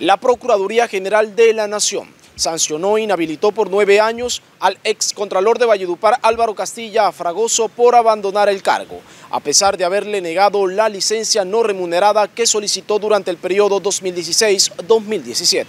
La Procuraduría General de la Nación sancionó e inhabilitó por nueve años al excontralor de Valledupar Álvaro Castilla Fragoso por abandonar el cargo, a pesar de haberle negado la licencia no remunerada que solicitó durante el periodo 2016-2017.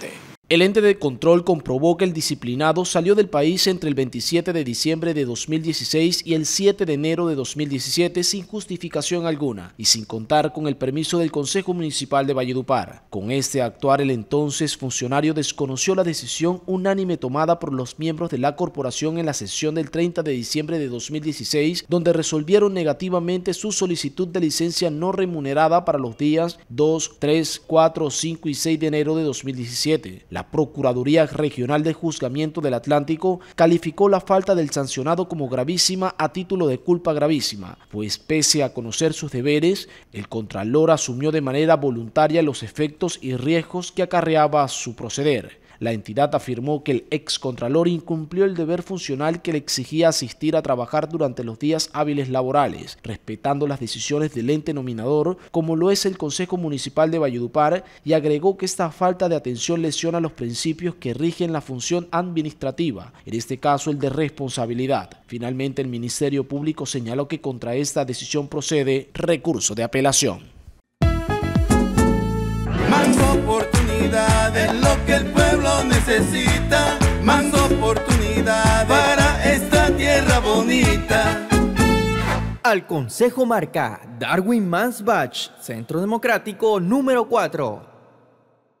El ente de control comprobó que el disciplinado salió del país entre el 27 de diciembre de 2016 y el 7 de enero de 2017 sin justificación alguna y sin contar con el permiso del Consejo Municipal de Valledupar. Con este actuar el entonces funcionario desconoció la decisión unánime tomada por los miembros de la corporación en la sesión del 30 de diciembre de 2016 donde resolvieron negativamente su solicitud de licencia no remunerada para los días 2, 3, 4, 5 y 6 de enero de 2017. La Procuraduría Regional de Juzgamiento del Atlántico calificó la falta del sancionado como gravísima a título de culpa gravísima, pues pese a conocer sus deberes, el Contralor asumió de manera voluntaria los efectos y riesgos que acarreaba su proceder. La entidad afirmó que el ex contralor incumplió el deber funcional que le exigía asistir a trabajar durante los días hábiles laborales, respetando las decisiones del ente nominador, como lo es el Consejo Municipal de Valledupar, y agregó que esta falta de atención lesiona los principios que rigen la función administrativa, en este caso el de responsabilidad. Finalmente, el Ministerio Público señaló que contra esta decisión procede recurso de apelación. Mando más para esta tierra bonita. Al Consejo marca Darwin Mansbach, Centro Democrático número 4.